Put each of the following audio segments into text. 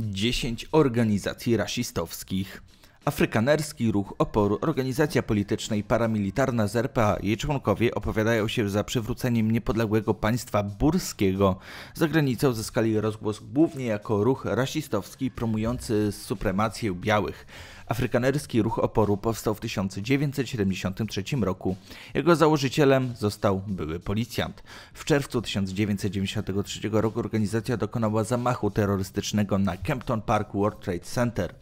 10 organizacji rasistowskich. Afrykanerski Ruch Oporu, organizacja polityczna i paramilitarna z RPA. Jej członkowie opowiadają się za przywróceniem niepodległego państwa burskiego. Za granicą zyskali rozgłos głównie jako ruch rasistowski promujący supremację białych. Afrykanerski Ruch Oporu powstał w 1973 roku. Jego założycielem został były policjant. W czerwcu 1993 roku organizacja dokonała zamachu terrorystycznego na Kempton Park World Trade Center.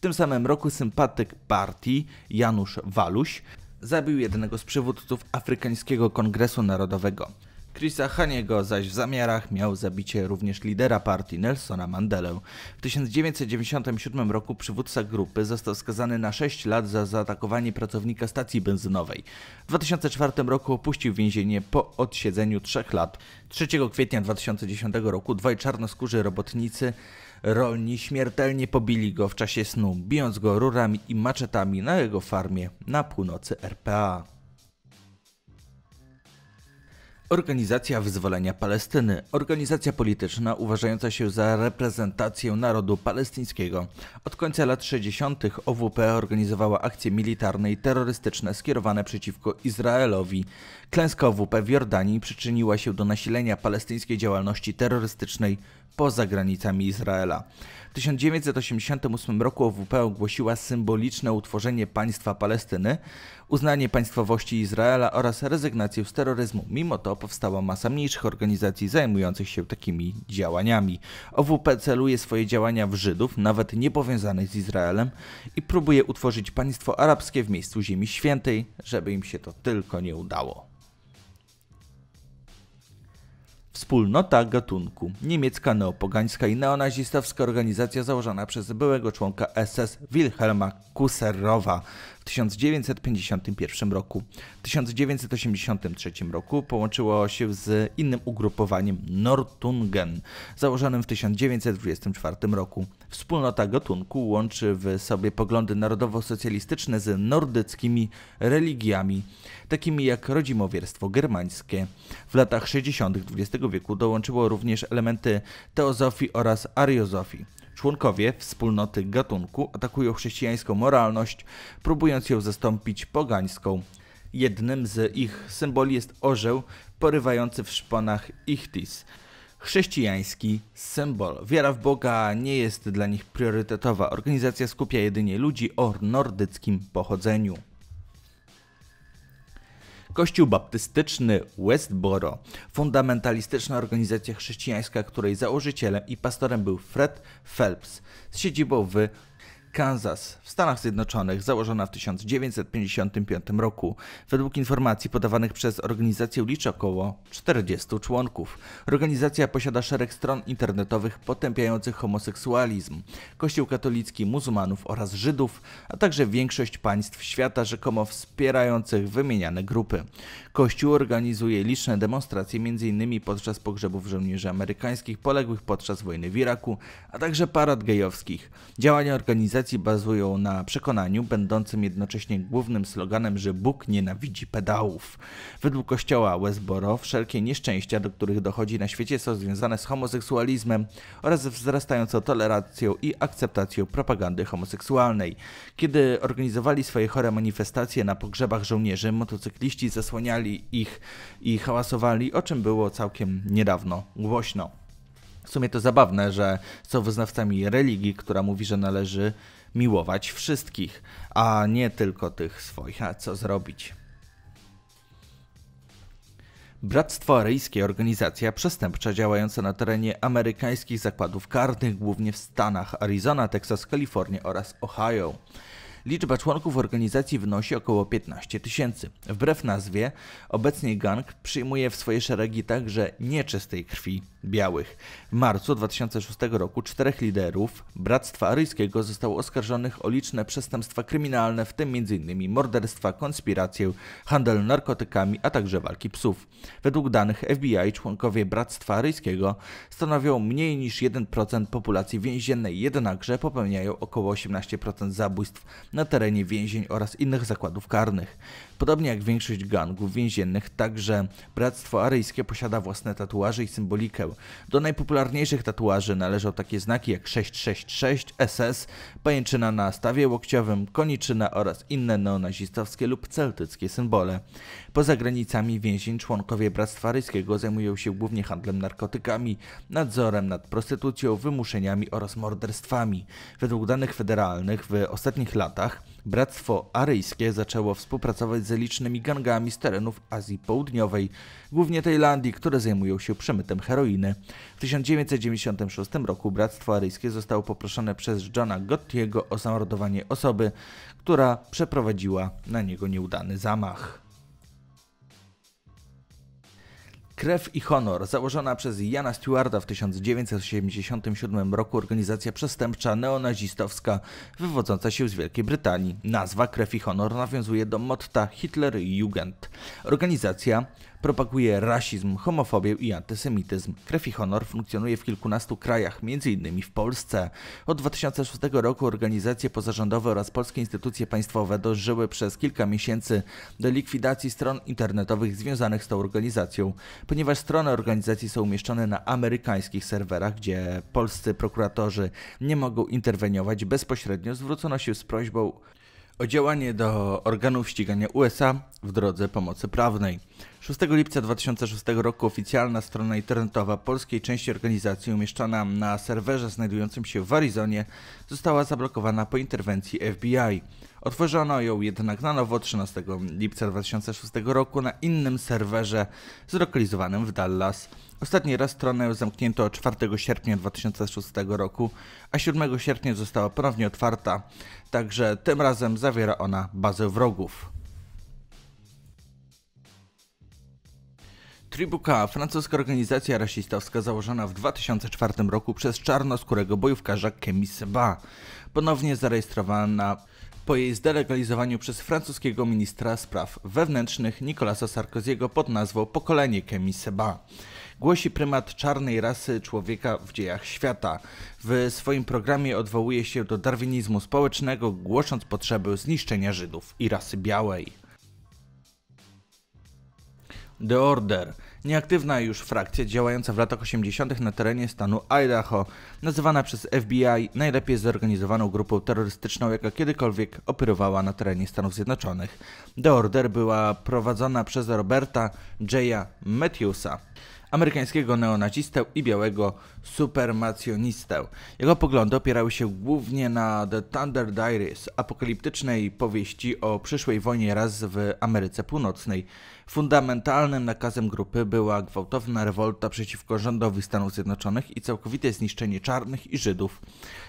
W tym samym roku sympatyk partii Janusz Waluś zabił jednego z przywódców Afrykańskiego Kongresu Narodowego. Chrisa Haniego zaś w zamiarach miał zabicie również lidera partii Nelsona Mandelę. W 1997 roku przywódca grupy został skazany na 6 lat za zaatakowanie pracownika stacji benzynowej. W 2004 roku opuścił więzienie po odsiedzeniu 3 lat. 3 kwietnia 2010 roku dwaj czarnoskórzy robotnicy Rolni śmiertelnie pobili go w czasie snu, bijąc go rurami i maczetami na jego farmie na północy RPA. Organizacja Wyzwolenia Palestyny, organizacja polityczna uważająca się za reprezentację narodu palestyńskiego. Od końca lat 60. OWP organizowała akcje militarne i terrorystyczne skierowane przeciwko Izraelowi. Klęska OWP w Jordanii przyczyniła się do nasilenia palestyńskiej działalności terrorystycznej poza granicami Izraela. W 1988 roku OWP ogłosiła symboliczne utworzenie państwa Palestyny, uznanie państwowości Izraela oraz rezygnację z terroryzmu. Mimo to powstała masa mniejszych organizacji zajmujących się takimi działaniami. OWP celuje swoje działania w Żydów, nawet niepowiązanych z Izraelem i próbuje utworzyć państwo arabskie w miejscu Ziemi Świętej, żeby im się to tylko nie udało. Wspólnota gatunku. Niemiecka neopogańska i neonazistowska organizacja założona przez byłego członka SS Wilhelma Kusserowa w 1951 roku. W 1983 roku połączyło się z innym ugrupowaniem Nortungen, założonym w 1924 roku. Wspólnota gatunku łączy w sobie poglądy narodowo-socjalistyczne z nordyckimi religiami, takimi jak rodzimowierstwo germańskie. W latach 60. XX wieku dołączyło również elementy teozofii oraz ariozofii. Członkowie wspólnoty gatunku atakują chrześcijańską moralność, próbując ją zastąpić pogańską. Jednym z ich symboli jest orzeł porywający w szponach ichtis chrześcijański symbol. Wiara w Boga nie jest dla nich priorytetowa. Organizacja skupia jedynie ludzi o nordyckim pochodzeniu. Kościół baptystyczny Westboro, fundamentalistyczna organizacja chrześcijańska, której założycielem i pastorem był Fred Phelps z siedzibą w Kansas w Stanach Zjednoczonych, założona w 1955 roku. Według informacji podawanych przez organizację liczy około 40 członków. Organizacja posiada szereg stron internetowych potępiających homoseksualizm, Kościół katolicki, muzułmanów oraz Żydów, a także większość państw świata rzekomo wspierających wymieniane grupy. Kościół organizuje liczne demonstracje, m.in. podczas pogrzebów żołnierzy amerykańskich poległych podczas wojny w Iraku, a także parad gejowskich. Działania organizacji organizacji bazują na przekonaniu będącym jednocześnie głównym sloganem, że Bóg nienawidzi pedałów. Według kościoła Westboro wszelkie nieszczęścia, do których dochodzi na świecie są związane z homoseksualizmem oraz wzrastającą tolerancją i akceptacją propagandy homoseksualnej. Kiedy organizowali swoje chore manifestacje na pogrzebach żołnierzy, motocykliści zasłaniali ich i hałasowali, o czym było całkiem niedawno głośno. W sumie to zabawne, że są wyznawcami religii, która mówi, że należy miłować wszystkich, a nie tylko tych swoich. A co zrobić? Bractwo Aryjskie, organizacja przestępcza działająca na terenie amerykańskich zakładów karnych, głównie w Stanach Arizona, Texas, Kalifornia oraz Ohio. Liczba członków organizacji wynosi około 15 tysięcy. Wbrew nazwie, obecnie gang przyjmuje w swoje szeregi także nieczystej krwi białych. W marcu 2006 roku czterech liderów Bractwa Aryjskiego zostało oskarżonych o liczne przestępstwa kryminalne, w tym m.in. morderstwa, konspirację, handel narkotykami, a także walki psów. Według danych FBI członkowie Bractwa Aryjskiego stanowią mniej niż 1% populacji więziennej, jednakże popełniają około 18% zabójstw na terenie więzień oraz innych zakładów karnych. Podobnie jak większość gangów więziennych, także Bractwo Aryjskie posiada własne tatuaże i symbolikę. Do najpopularniejszych tatuaży należą takie znaki jak 666, SS, pajęczyna na stawie łokciowym, koniczyna oraz inne neonazistowskie lub celtyckie symbole. Poza granicami więzień członkowie Bractwa Aryjskiego zajmują się głównie handlem narkotykami, nadzorem nad prostytucją, wymuszeniami oraz morderstwami. Według danych federalnych w ostatnich latach latach bractwo aryjskie zaczęło współpracować z licznymi gangami z terenów Azji Południowej, głównie Tajlandii, które zajmują się przemytem heroiny. W 1996 roku bractwo aryjskie zostało poproszone przez Johna Gottiego o zamordowanie osoby, która przeprowadziła na niego nieudany zamach. Krew i Honor, założona przez Jana Stewarta w 1987 roku organizacja przestępcza neonazistowska wywodząca się z Wielkiej Brytanii. Nazwa Krew i Honor nawiązuje do motta Hitler Jugend. Organizacja propaguje rasizm, homofobię i antysemityzm. Krew i honor funkcjonuje w kilkunastu krajach, m.in. w Polsce. Od 2006 roku organizacje pozarządowe oraz polskie instytucje państwowe dożyły przez kilka miesięcy do likwidacji stron internetowych związanych z tą organizacją, ponieważ strony organizacji są umieszczone na amerykańskich serwerach, gdzie polscy prokuratorzy nie mogą interweniować bezpośrednio, zwrócono się z prośbą o działanie do organów ścigania USA w drodze pomocy prawnej. 6 lipca 2006 roku oficjalna strona internetowa polskiej części organizacji umieszczona na serwerze znajdującym się w Arizonie została zablokowana po interwencji FBI. Otworzono ją jednak na nowo 13 lipca 2006 roku na innym serwerze zlokalizowanym w Dallas. Ostatni raz stronę zamknięto 4 sierpnia 2006 roku, a 7 sierpnia została ponownie otwarta, także tym razem zawiera ona bazę wrogów. Tribuka, francuska organizacja rasistowska założona w 2004 roku przez czarnoskórego bojówkarza Kemi Seba, ponownie zarejestrowana po jej zdelegalizowaniu przez francuskiego ministra spraw wewnętrznych Nicolasa Sarkoziego pod nazwą Pokolenie Kemi Seba. Głosi prymat czarnej rasy człowieka w dziejach świata. W swoim programie odwołuje się do darwinizmu społecznego, głosząc potrzebę zniszczenia Żydów i rasy białej. The Order nieaktywna już frakcja działająca w latach 80. na terenie stanu Idaho, nazywana przez FBI najlepiej zorganizowaną grupą terrorystyczną, jaka kiedykolwiek operowała na terenie Stanów Zjednoczonych. The Order była prowadzona przez Roberta J. Matthewsa amerykańskiego neonazistę i białego supermacjonistę. Jego poglądy opierały się głównie na The Thunder Diaries, apokaliptycznej powieści o przyszłej wojnie raz w Ameryce Północnej. Fundamentalnym nakazem grupy była gwałtowna rewolta przeciwko rządowi Stanów Zjednoczonych i całkowite zniszczenie czarnych i Żydów.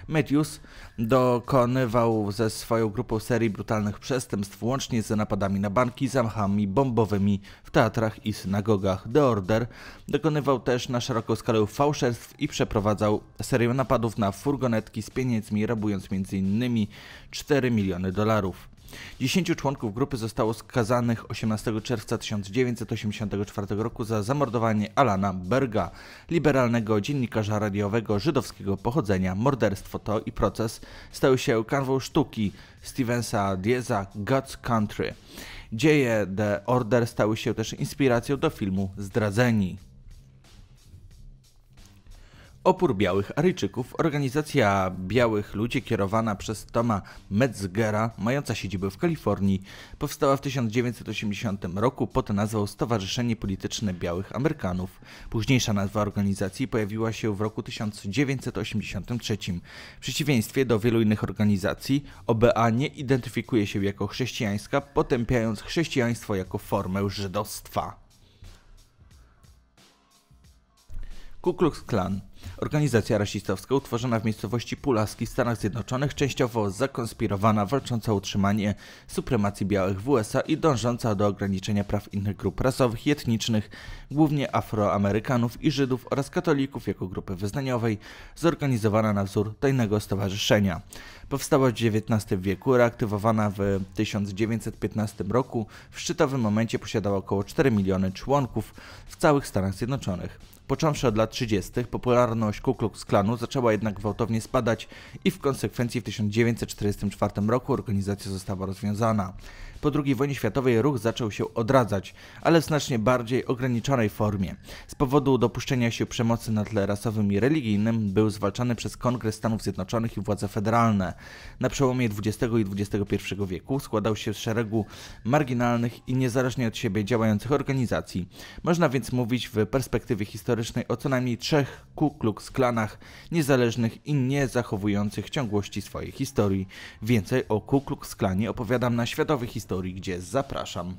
Matthews dokonywał ze swoją grupą serii brutalnych przestępstw, łącznie z napadami na banki, zamachami bombowymi w teatrach i synagogach. The Order dokonywał też na szeroką skalę fałszerstw i przeprowadzał serię napadów na furgonetki z pieniędzmi, rabując m.in. 4 miliony dolarów. Dziesięciu członków grupy zostało skazanych 18 czerwca 1984 roku za zamordowanie Alana Berga, liberalnego dziennikarza radiowego żydowskiego pochodzenia. Morderstwo to i proces stały się kanwą sztuki Stevensa Dieza God's Country. Dzieje The Order stały się też inspiracją do filmu Zdradzeni. Opór Białych Aryjczyków, organizacja białych ludzi kierowana przez Toma Metzgera, mająca siedzibę w Kalifornii, powstała w 1980 roku pod nazwą Stowarzyszenie Polityczne Białych Amerykanów. Późniejsza nazwa organizacji pojawiła się w roku 1983. W przeciwieństwie do wielu innych organizacji, OBA nie identyfikuje się jako chrześcijańska, potępiając chrześcijaństwo jako formę żydostwa. Ku Klux Klan Organizacja rasistowska utworzona w miejscowości Pulaski, Stanach Zjednoczonych, częściowo zakonspirowana, walcząca o utrzymanie supremacji białych w USA i dążąca do ograniczenia praw innych grup rasowych i etnicznych, głównie Afroamerykanów i Żydów oraz katolików jako grupy wyznaniowej, zorganizowana na wzór tajnego stowarzyszenia. Powstała w XIX wieku, reaktywowana w 1915 roku, w szczytowym momencie posiadała około 4 miliony członków w całych Stanach Zjednoczonych. Począwszy od lat 30., popularność Ku Klux Klanu zaczęła jednak gwałtownie spadać i w konsekwencji w 1944 roku organizacja została rozwiązana. Po II wojnie światowej ruch zaczął się odradzać, ale w znacznie bardziej ograniczonej formie. Z powodu dopuszczenia się przemocy na tle rasowym i religijnym był zwalczany przez Kongres Stanów Zjednoczonych i władze federalne. Na przełomie XX i XXI wieku składał się z szeregu marginalnych i niezależnie od siebie działających organizacji. Można więc mówić w perspektywie historycznej o co najmniej trzech Ku Klux Klanach niezależnych i nie zachowujących ciągłości swojej historii. Więcej o Ku Klux Klanie opowiadam na Światowych Historii historii, gdzie zapraszam.